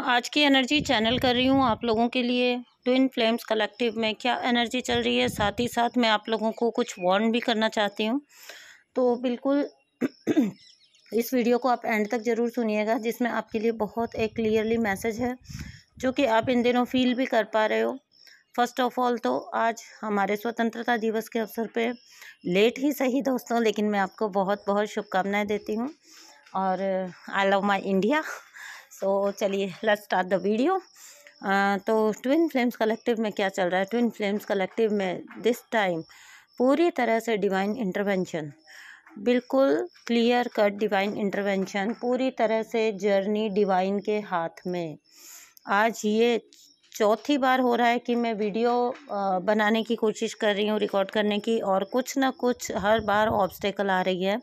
आज की energy channel कर रही हूँ आप लोगों के लिए ट्विन फ्लेम्स कलेक्टिव में क्या एनर्जी चल रही है साथ ही साथ मैं आप लोगों को कुछ वार्न भी करना चाहती हूँ तो बिल्कुल इस वीडियो को आप एंड तक ज़रूर सुनिएगा जिसमें आपके लिए बहुत एक क्लियरली मैसेज है जो कि आप इन दिनों फील भी कर पा रहे हो फर्स्ट ऑफ ऑल तो आज हमारे स्वतंत्रता दिवस के अवसर पर लेट ही सही दोस्तों लेकिन मैं आपको बहुत बहुत शुभकामनाएँ देती हूँ और आई लव माई इंडिया तो चलिए लेट्स स्टार्ट द वीडियो तो ट्विन फ्लेम्स कलेक्टिव में क्या चल रहा है ट्विन फ्लेम्स कलेक्टिव में दिस टाइम पूरी तरह से डिवाइन इंटरवेंशन बिल्कुल क्लियर कट डिवाइन इंटरवेंशन पूरी तरह से जर्नी डिवाइन के हाथ में आज ये चौथी बार हो रहा है कि मैं वीडियो बनाने की कोशिश कर रही हूँ रिकॉर्ड करने की और कुछ ना कुछ हर बार ऑब्स्टेकल आ रही है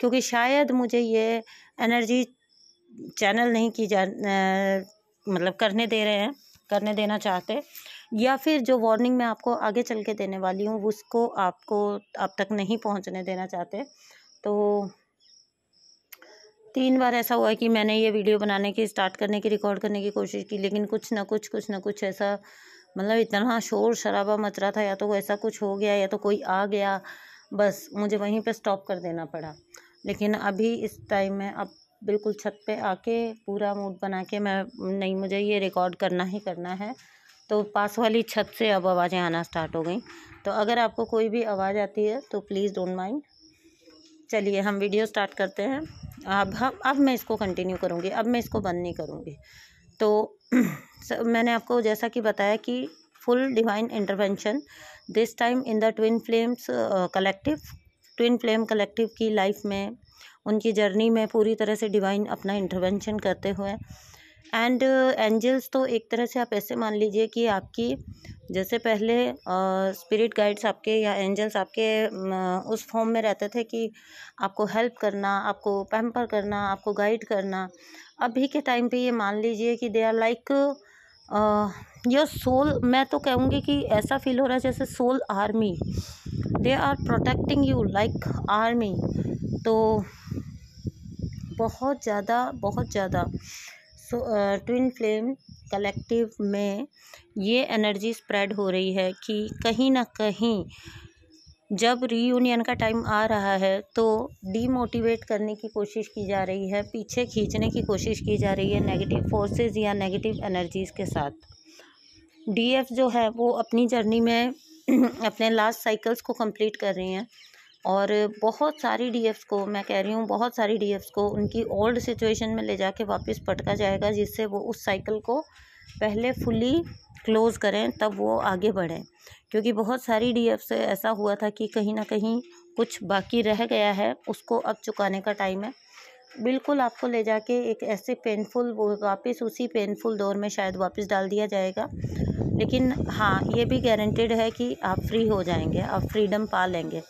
क्योंकि शायद मुझे ये एनर्जी चैनल नहीं की जा मतलब करने दे रहे हैं करने देना चाहते या फिर जो वार्निंग मैं आपको आगे चल के देने वाली हूँ उसको आपको आप तक नहीं पहुँचने देना चाहते तो तीन बार ऐसा हुआ कि मैंने ये वीडियो बनाने की स्टार्ट करने की रिकॉर्ड करने की कोशिश की लेकिन कुछ ना कुछ कुछ ना कुछ ऐसा मतलब इतना शोर शराबा मच रहा था या तो ऐसा कुछ हो गया या तो कोई आ गया बस मुझे वहीं पे स्टॉप कर देना पड़ा लेकिन अभी इस टाइम में अब बिल्कुल छत पे आके पूरा मूड बना के मैं नहीं मुझे ये रिकॉर्ड करना ही करना है तो पास वाली छत से अब आवाज़ें आना स्टार्ट हो गई तो अगर आपको कोई भी आवाज़ आती है तो प्लीज़ डोंट माइंड चलिए हम वीडियो स्टार्ट करते हैं अब हम अब मैं इसको कंटिन्यू करूँगी अब मैं इसको बंद नहीं करूँगी तो मैंने आपको जैसा कि बताया कि full divine intervention this time in the twin flames collective twin flame collective की लाइफ में उनकी जर्नी में पूरी तरह से डिवाइन अपना इंटरवेंशन करते हुए एंड एंजल्स uh, तो एक तरह से आप ऐसे मान लीजिए कि आपकी जैसे पहले स्पिरिट uh, गाइड्स आपके या एंजल्स आपके uh, उस फॉर्म में रहते थे कि आपको हेल्प करना आपको पैम्पर करना आपको गाइड करना अभी के टाइम पे ये मान लीजिए कि they are like your soul मैं तो कहूँगी कि ऐसा फील हो रहा है जैसे soul army they are protecting you like army तो बहुत ज़्यादा बहुत ज़्यादा सो ट्विन फ्लेम कलेक्टिव में ये एनर्जी स्प्रेड हो रही है कि कहीं ना कहीं जब रीयूनियन का टाइम आ रहा है तो डीमोटिवेट करने की कोशिश की जा रही है पीछे खींचने की कोशिश की जा रही है नेगेटिव फोर्सेस या नेगेटिव एनर्जीज़ के साथ डीएफ जो है वो अपनी जर्नी में अपने लास्ट साइकिल्स को कंप्लीट कर रही हैं और बहुत सारी डी एफ़्स को मैं कह रही हूँ बहुत सारी डी एफ़्स को उनकी ओल्ड सिचुएशन में ले जाके वापस पटका जाएगा जिससे वो उस साइकिल को पहले फुली क्लोज़ करें तब वो आगे बढ़ें क्योंकि बहुत सारी डी से ऐसा हुआ था कि कहीं ना कहीं कुछ बाकी रह गया है उसको अब चुकाने का टाइम है बिल्कुल आपको ले जाके एक ऐसे पेनफुल वो वापस उसी पेनफुल दौर में शायद वापस डाल दिया जाएगा लेकिन हाँ ये भी गारंटेड है कि आप फ्री हो जाएंगे आप फ्रीडम पा लेंगे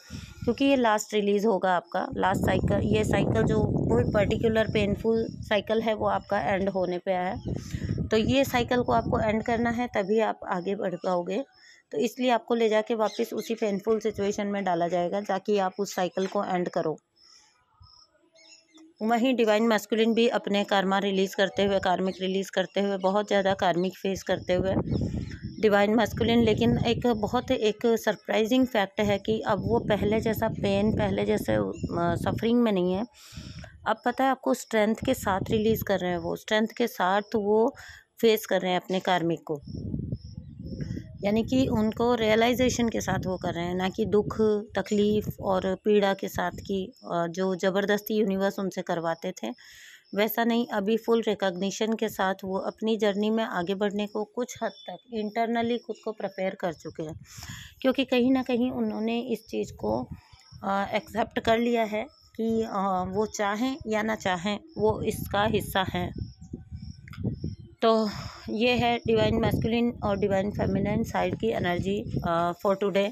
क्योंकि ये लास्ट रिलीज़ होगा आपका लास्ट साइकिल ये साइकिल जो कोई पर्टिकुलर पेनफुल साइकिल है वो आपका एंड होने पे है तो ये साइकिल को आपको एंड करना है तभी आप आगे बढ़ पाओगे तो इसलिए आपको ले जाके वापस उसी पेनफुल सिचुएशन में डाला जाएगा ताकि आप उस साइकिल को एंड करो वहीं डिवाइन मैस्कुलिन भी अपने कारमा रिलीज़ करते हुए कार्मिक रिलीज़ करते हुए बहुत ज़्यादा कार्मिक फेस करते हुए डिवाइन मास्कुलिन लेकिन एक बहुत एक सरप्राइजिंग फैक्ट है कि अब वो पहले जैसा पेन पहले जैसे सफरिंग में नहीं है अब पता है आपको स्ट्रेंथ के साथ रिलीज़ कर रहे हैं वो स्ट्रेंथ के साथ वो फेस कर रहे हैं अपने कार्मिक को यानी कि उनको रियलाइजेशन के साथ वो कर रहे हैं ना कि दुख तकलीफ़ और पीड़ा के साथ की जो ज़बरदस्ती यूनिवर्स उनसे करवाते थे वैसा नहीं अभी फुल रिकॉग्निशन के साथ वो अपनी जर्नी में आगे बढ़ने को कुछ हद तक इंटरनली खुद को प्रपेयर कर चुके हैं क्योंकि कहीं ना कहीं उन्होंने इस चीज़ को एक्सेप्ट कर लिया है कि आ, वो चाहें या ना चाहें वो इसका हिस्सा हैं तो ये है डिवाइन मैस्कुलिन और डिवाइन फेमिनाइन साइड की energy for today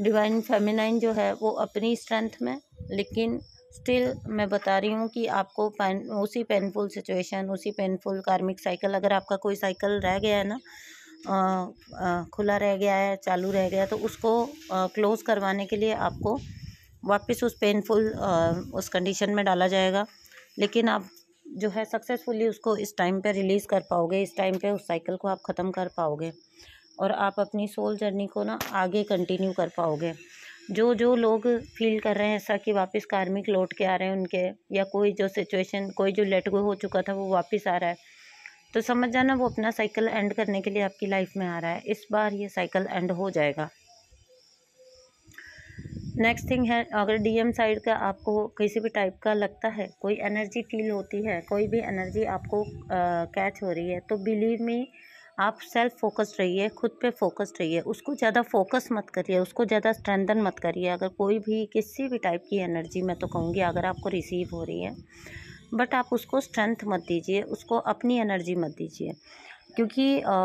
divine feminine जो है वो अपनी स्ट्रेंथ में लेकिन स्टिल मैं बता रही हूँ कि आपको पेन उसी पेनफुल सिचुएशन उसी पेनफुल कार्मिक साइकिल अगर आपका कोई साइकिल रह गया है ना खुला रह गया है चालू रह गया तो उसको क्लोज़ करवाने के लिए आपको वापस उस पेनफुल उस कंडीशन में डाला जाएगा लेकिन आप जो है सक्सेसफुली उसको इस टाइम पे रिलीज़ कर पाओगे इस टाइम पे उस साइकिल को आप ख़त्म कर पाओगे और आप अपनी सोल जर्नी को ना आगे कंटिन्यू कर पाओगे जो जो लोग फील कर रहे हैं ऐसा कि वापस कार्मिक लौट के आ रहे हैं उनके या कोई जो सिचुएशन कोई जो लेट गो हो चुका था वो वापस आ रहा है तो समझ जाना वो अपना साइकिल एंड करने के लिए आपकी लाइफ में आ रहा है इस बार ये साइकिल एंड हो जाएगा नेक्स्ट थिंग है अगर डीएम साइड का आपको किसी भी टाइप का लगता है कोई एनर्जी फील होती है कोई भी एनर्जी आपको कैच uh, हो रही है तो बिलीव मी आप सेल्फ फोकस्ड रहिए खुद पे फोकस्ड रहिए उसको ज़्यादा फोकस मत करिए उसको ज़्यादा स्ट्रेंथन मत करिए अगर कोई भी किसी भी टाइप की एनर्जी मैं तो कहूँगी अगर आपको रिसीव हो रही है बट आप उसको स्ट्रेंथ मत दीजिए उसको अपनी एनर्जी मत दीजिए क्योंकि आ,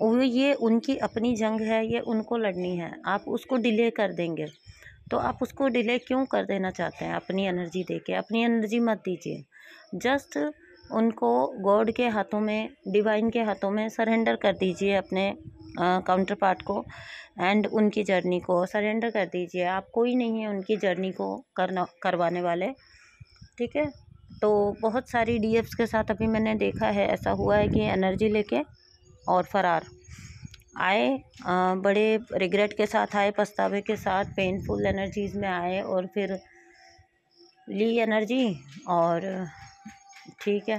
वो ये उनकी अपनी जंग है ये उनको लड़नी है आप उसको डिले कर देंगे तो आप उसको डिले क्यों कर देना चाहते हैं अपनी एनर्जी दे के अपनी एनर्जी मत दीजिए जस्ट उनको गॉड के हाथों में डिवाइन के हाथों में सरेंडर कर दीजिए अपने काउंटर पार्ट को एंड उनकी जर्नी को सरेंडर कर दीजिए आप कोई नहीं है उनकी जर्नी को करना करवाने वाले ठीक है तो बहुत सारी डीएफ्स के साथ अभी मैंने देखा है ऐसा हुआ है कि एनर्जी लेके और फरार आए आ, बड़े रिग्रेट के साथ आए पछतावे के साथ पेनफुल एनर्जीज़ में आए और फिर ली एनर्जी और ठीक है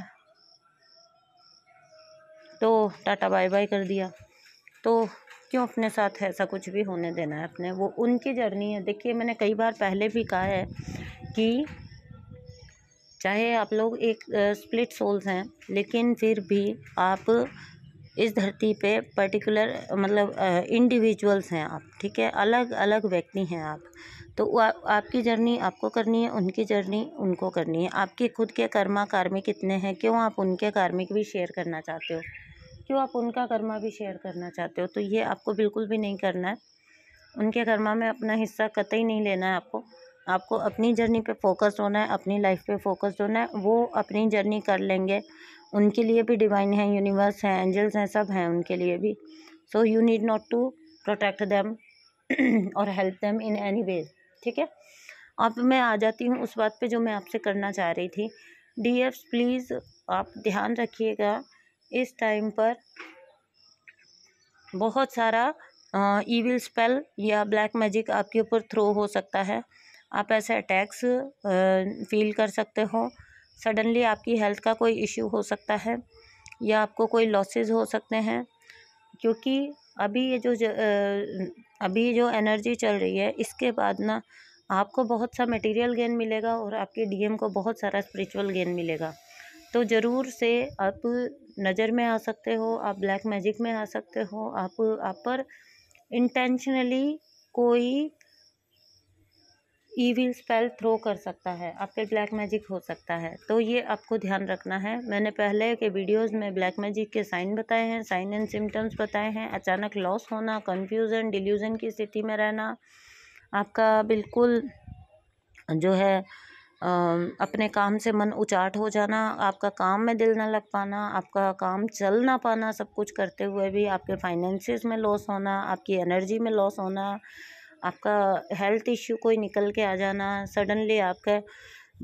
तो टाटा बाय बाय कर दिया तो क्यों अपने साथ ऐसा कुछ भी होने देना है अपने वो उनकी जर्नी है देखिए मैंने कई बार पहले भी कहा है कि चाहे आप लोग एक स्प्लिट सोल्स हैं लेकिन फिर भी आप इस धरती पे पर्टिकुलर मतलब इंडिविजुअल्स हैं आप ठीक है अलग अलग व्यक्ति हैं आप तो आपकी जर्नी आपको करनी है उनकी जर्नी उनको करनी है आपके खुद के कर्मा कार्मिक कितने हैं क्यों आप उनके कार्मिक भी शेयर करना चाहते हो क्यों आप उनका कर्मा भी शेयर करना चाहते हो तो ये आपको बिल्कुल भी नहीं करना है उनके कर्मा में अपना हिस्सा कतई नहीं लेना है आपको आपको अपनी जर्नी पे फोकस होना है अपनी लाइफ पे फोकस होना है वो अपनी जर्नी कर लेंगे उनके लिए भी डिवाइन है यूनिवर्स हैं एंजल्स हैं सब हैं उनके लिए भी so you need not to protect them और help them in any ways ठीक है अब मैं आ जाती हूँ उस बात पे जो मैं आपसे करना चाह रही थी डी एफ प्लीज़ आप ध्यान रखिएगा इस टाइम पर बहुत सारा ईविल स्पेल या ब्लैक मैजिक आपके ऊपर थ्रो हो सकता है आप ऐसे अटैक्स फील कर सकते हो सडनली आपकी हेल्थ का कोई इश्यू हो सकता है या आपको कोई लॉसेस हो सकते हैं क्योंकि अभी ये जो, जो अभी जो एनर्जी चल रही है इसके बाद ना आपको बहुत सा मटेरियल गेन मिलेगा और आपके डीएम को बहुत सारा स्पिरिचुअल गेन मिलेगा तो ज़रूर से आप नज़र में आ सकते हो आप ब्लैक मैजिक में आ सकते हो आप आप पर इंटेंशनली कोई ईविल स्पेल थ्रो कर सकता है आप पे ब्लैक मैजिक हो सकता है तो ये आपको ध्यान रखना है मैंने पहले के वीडियोस में ब्लैक मैजिक के साइन बताए हैं साइन एंड सिम्टम्स बताए हैं अचानक लॉस होना कंफ्यूजन डिल्यूजन की स्थिति में रहना आपका बिल्कुल जो है अपने काम से मन उचाट हो जाना आपका काम में दिल ना लग पाना आपका काम चल ना पाना सब कुछ करते हुए भी आपके फाइनेंसिस में लॉस होना आपकी एनर्जी में लॉस होना आपका हेल्थ इश्यू कोई निकल के आ जाना सडनली आपका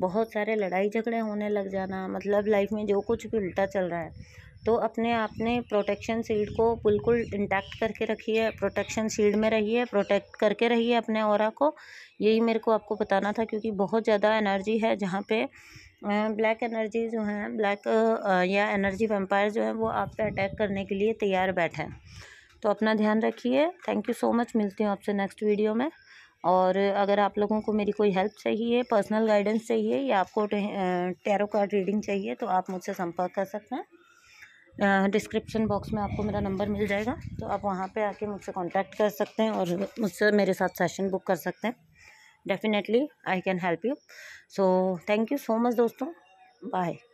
बहुत सारे लड़ाई झगड़े होने लग जाना मतलब लाइफ में जो कुछ भी उल्टा चल रहा है तो अपने आपने प्रोटेक्शन सील्ड को बिल्कुल इंटैक्ट करके रखिए प्रोटेक्शन सील्ड में रहिए प्रोटेक्ट करके रहिए अपने और को यही मेरे को आपको बताना था क्योंकि बहुत ज़्यादा एनर्जी है जहाँ पे ब्लैक एनर्जी जो है ब्लैक या एनर्जी वेम्पायर जो है वो आप पे अटैक करने के लिए तैयार बैठे हैं तो अपना ध्यान रखिए थैंक यू सो मच मिलती हूँ आपसे नेक्स्ट वीडियो में और अगर आप लोगों को मेरी कोई हेल्प चाहिए पर्सनल गाइडेंस चाहिए या आपको टैरो कार्ड रीडिंग चाहिए तो आप मुझसे संपर्क कर सकते हैं डिस्क्रिप्शन बॉक्स में आपको मेरा नंबर मिल जाएगा तो आप वहाँ पे आके मुझसे कांटेक्ट कर सकते हैं और मुझसे मेरे साथ सेशन बुक कर सकते हैं definitely I can help you so thank you so much दोस्तों बाय